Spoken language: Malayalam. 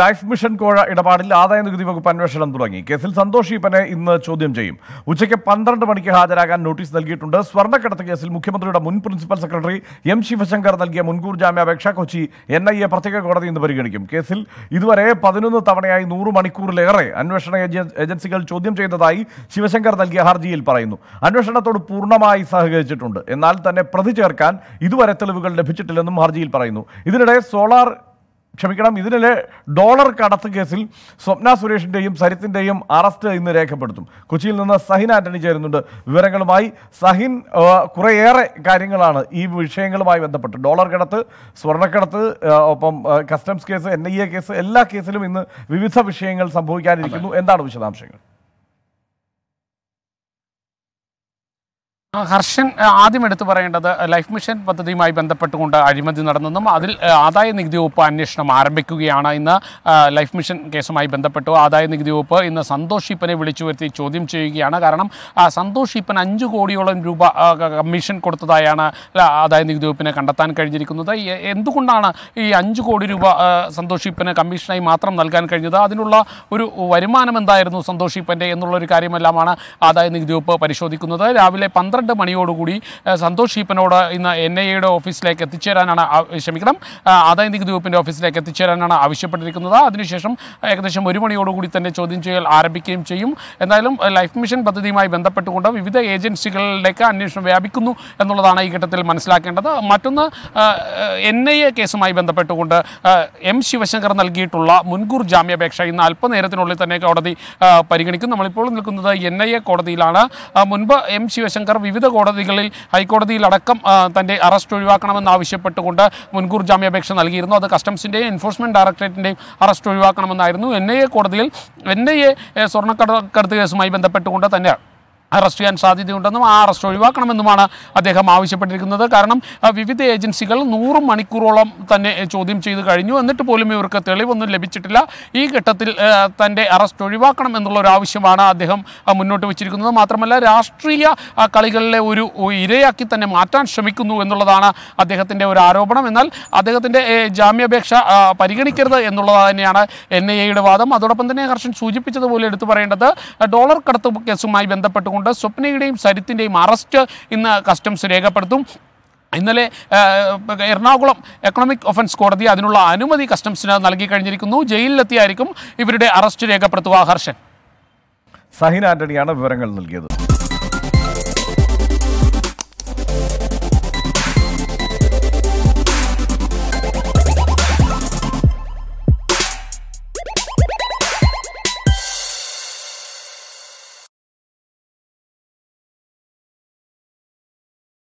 ലൈഫ് മിഷൻ കോഴ ഇടപാടിൽ ആദായ നികുതി വകുപ്പ് അന്വേഷണം തുടങ്ങി കേസിൽ സന്തോഷ് ഈപ്പനെ ഇന്ന് ചോദ്യം ചെയ്യും ഉച്ചയ്ക്ക് പന്ത്രണ്ട് മണിക്ക് ഹാജരാകാൻ നോട്ടീസ് നൽകിയിട്ടുണ്ട് സ്വർണ്ണക്കടത്ത് കേസിൽ മുഖ്യമന്ത്രിയുടെ മുൻ പ്രിൻസിപ്പൽ സെക്രട്ടറി എം ശിവശങ്കർ നൽകിയ മുൻകൂർ ജാമ്യാപേക്ഷ കൊച്ചി എൻ ഐ എ പ്രത്യേക കോടതി ഇന്ന് പരിഗണിക്കും കേസിൽ ഇതുവരെ പതിനൊന്ന് തവണയായി നൂറ് മണിക്കൂറിലേറെ അന്വേഷണ ഏജൻസികൾ ചോദ്യം ചെയ്തതായി ശിവശങ്കർ നൽകിയ ഹർജിയിൽ പറയുന്നു അന്വേഷണത്തോട് പൂർണ്ണമായി സഹകരിച്ചിട്ടുണ്ട് എന്നാൽ തന്നെ പ്രതി ചേർക്കാൻ ഇതുവരെ തെളിവുകൾ ലഭിച്ചിട്ടില്ലെന്നും ഹർജിയിൽ പറയുന്നു ഇതിനിടെ സോളാർ ക്ഷമിക്കണം ഇതിനിലെ ഡോളർ കടത്ത് കേസിൽ സ്വപ്ന സുരേഷിൻ്റെയും സരിത്തിൻ്റെയും അറസ്റ്റ് ഇന്ന് രേഖപ്പെടുത്തും കൊച്ചിയിൽ നിന്ന് സഹിൻ ആന്റണി ചേരുന്നുണ്ട് വിവരങ്ങളുമായി സഹിൻ കുറേയേറെ കാര്യങ്ങളാണ് ഈ വിഷയങ്ങളുമായി ബന്ധപ്പെട്ട് ഡോളർ കടത്ത് സ്വർണ്ണക്കടത്ത് ഒപ്പം കസ്റ്റംസ് കേസ് എൻ കേസ് എല്ലാ കേസിലും ഇന്ന് വിവിധ വിഷയങ്ങൾ സംഭവിക്കാനിരിക്കുന്നു എന്താണ് വിശദാംശങ്ങൾ ഹർഷൻ ആദ്യം എടുത്തു പറയേണ്ടത് ലൈഫ് മിഷൻ പദ്ധതിയുമായി ബന്ധപ്പെട്ടുകൊണ്ട് അഴിമതി നടന്നെന്നും അതിൽ ആദായ നികുതി വകുപ്പ് അന്വേഷണം ആരംഭിക്കുകയാണ് ഇന്ന് ലൈഫ് മിഷൻ കേസുമായി ബന്ധപ്പെട്ടു ആദായ നികുതി വകുപ്പ് ഇന്ന് സന്തോഷ് ഈപ്പനെ വിളിച്ചു വരുത്തി ചോദ്യം ചെയ്യുകയാണ് കാരണം സന്തോഷ് ഈപ്പൻ അഞ്ച് കോടിയോളം രൂപ കമ്മീഷൻ കൊടുത്തതായാണ് ആദായ നികുതി വകുപ്പിനെ കണ്ടെത്താൻ കഴിഞ്ഞിരിക്കുന്നത് എന്തുകൊണ്ടാണ് ഈ അഞ്ച് കോടി രൂപ സന്തോഷ് ഈപ്പന് കമ്മീഷനായി മാത്രം നൽകാൻ കഴിഞ്ഞത് അതിനുള്ള ഒരു വരുമാനം എന്തായിരുന്നു സന്തോഷ് ഈപ്പൻ്റെ എന്നുള്ളൊരു കാര്യമെല്ലാമാണ് ആദായ നികുതി വകുപ്പ് പരിശോധിക്കുന്നത് രാവിലെ പന്ത്രണ്ട് പന്ത്രണ്ട് മണിയോടുകൂടി സന്തോഷ് ഈപ്പനോട് ഇന്ന് എൻ ഐ എയുടെ ഓഫീസിലേക്ക് എത്തിച്ചേരാനാണ് ക്ഷമിക്കണം ആദായ നികുതി വകുപ്പിൻ്റെ ഓഫീസിലേക്ക് എത്തിച്ചേരാനാണ് ആവശ്യപ്പെട്ടിരിക്കുന്നത് അതിനുശേഷം ഏകദേശം ഒരു മണിയോടുകൂടി തന്നെ ചോദ്യം ചെയ്യൽ ആരംഭിക്കുകയും ചെയ്യും എന്തായാലും ലൈഫ് മിഷൻ പദ്ധതിയുമായി ബന്ധപ്പെട്ടുകൊണ്ട് വിവിധ ഏജൻസികളിലേക്ക് അന്വേഷണം വ്യാപിക്കുന്നു എന്നുള്ളതാണ് ഈ ഘട്ടത്തിൽ മനസ്സിലാക്കേണ്ടത് മറ്റൊന്ന് എൻ ഐ എ കേസുമായി ബന്ധപ്പെട്ടുകൊണ്ട് എം ശിവശങ്കർ നൽകിയിട്ടുള്ള മുൻകൂർ ജാമ്യാപേക്ഷ ഇന്ന് അല്പനേരത്തിനുള്ളിൽ തന്നെ കോടതി പരിഗണിക്കും നമ്മളിപ്പോൾ നിൽക്കുന്നത് എൻ ഐ എ കോടതിയിലാണ് മുൻപ് എം ശിവശങ്കർ വിവിധ കോടതികളിൽ ഹൈക്കോടതിയിൽ അടക്കം തൻ്റെ അറസ്റ്റ് ഒഴിവാക്കണമെന്ന് ആവശ്യപ്പെട്ടുകൊണ്ട് മുൻകൂർ ജാമ്യാപേക്ഷ നൽകിയിരുന്നു അത് കസ്റ്റംസിൻ്റെയും എൻഫോഴ്സ്മെൻറ്റ് ഡയറക്ടറേറ്റിൻ്റെയും അറസ്റ്റ് ഒഴിവാക്കണമെന്നായിരുന്നു എൻ ഐ എ കോടതിയിൽ എൻ ഐ എ സ്വർണ്ണക്കടത്ത് കേസുമായി ബന്ധപ്പെട്ടുകൊണ്ട് തന്നെ അറസ്റ്റ് ചെയ്യാൻ സാധ്യതയുണ്ടെന്നും ആ അറസ്റ്റ് ഒഴിവാക്കണമെന്നുമാണ് അദ്ദേഹം ആവശ്യപ്പെട്ടിരിക്കുന്നത് കാരണം വിവിധ ഏജൻസികൾ നൂറ് മണിക്കൂറോളം തന്നെ ചോദ്യം ചെയ്തു കഴിഞ്ഞു എന്നിട്ട് പോലും ഇവർക്ക് തെളിവൊന്നും ലഭിച്ചിട്ടില്ല ഈ ഘട്ടത്തിൽ തൻ്റെ അറസ്റ്റ് ഒഴിവാക്കണം എന്നുള്ള ഒരു ആവശ്യമാണ് അദ്ദേഹം മുന്നോട്ട് വെച്ചിരിക്കുന്നത് മാത്രമല്ല രാഷ്ട്രീയ കളികളിലെ ഒരു ഇരയാക്കി തന്നെ മാറ്റാൻ ശ്രമിക്കുന്നു എന്നുള്ളതാണ് അദ്ദേഹത്തിൻ്റെ ഒരു ആരോപണം എന്നാൽ അദ്ദേഹത്തിൻ്റെ ജാമ്യാപേക്ഷ പരിഗണിക്കരുത് എന്നുള്ളത് തന്നെയാണ് എൻ ഐ എയുടെ വാദം അതോടൊപ്പം തന്നെ ഹർഷൻ സൂചിപ്പിച്ചതുപോലെ എടുത്തു പറയേണ്ടത് ഡോളർ കടത്ത് കേസുമായി ബന്ധപ്പെട്ടുകൊണ്ട് കൊണ്ട് സ്വപ്നയുടെയും സരിത്തിൻ്റെയും അറസ്റ്റ് ഇന്ന് കസ്റ്റംസ് രേഖപ്പെടുത്തും ഇന്നലെ എറണാകുളം എക്കണോമിക് ഒഫൻസ് കോടതി അതിനുള്ള അനുമതി കസ്റ്റംസിന് നൽകി കഴിഞ്ഞിരിക്കുന്നു ജയിലിലെത്തിയായിരിക്കും ഇവരുടെ അറസ്റ്റ് രേഖപ്പെടുത്തുക ഹർഷൻ സഹിൻ ആന്റണിയാണ് വിവരങ്ങൾ നൽകിയത്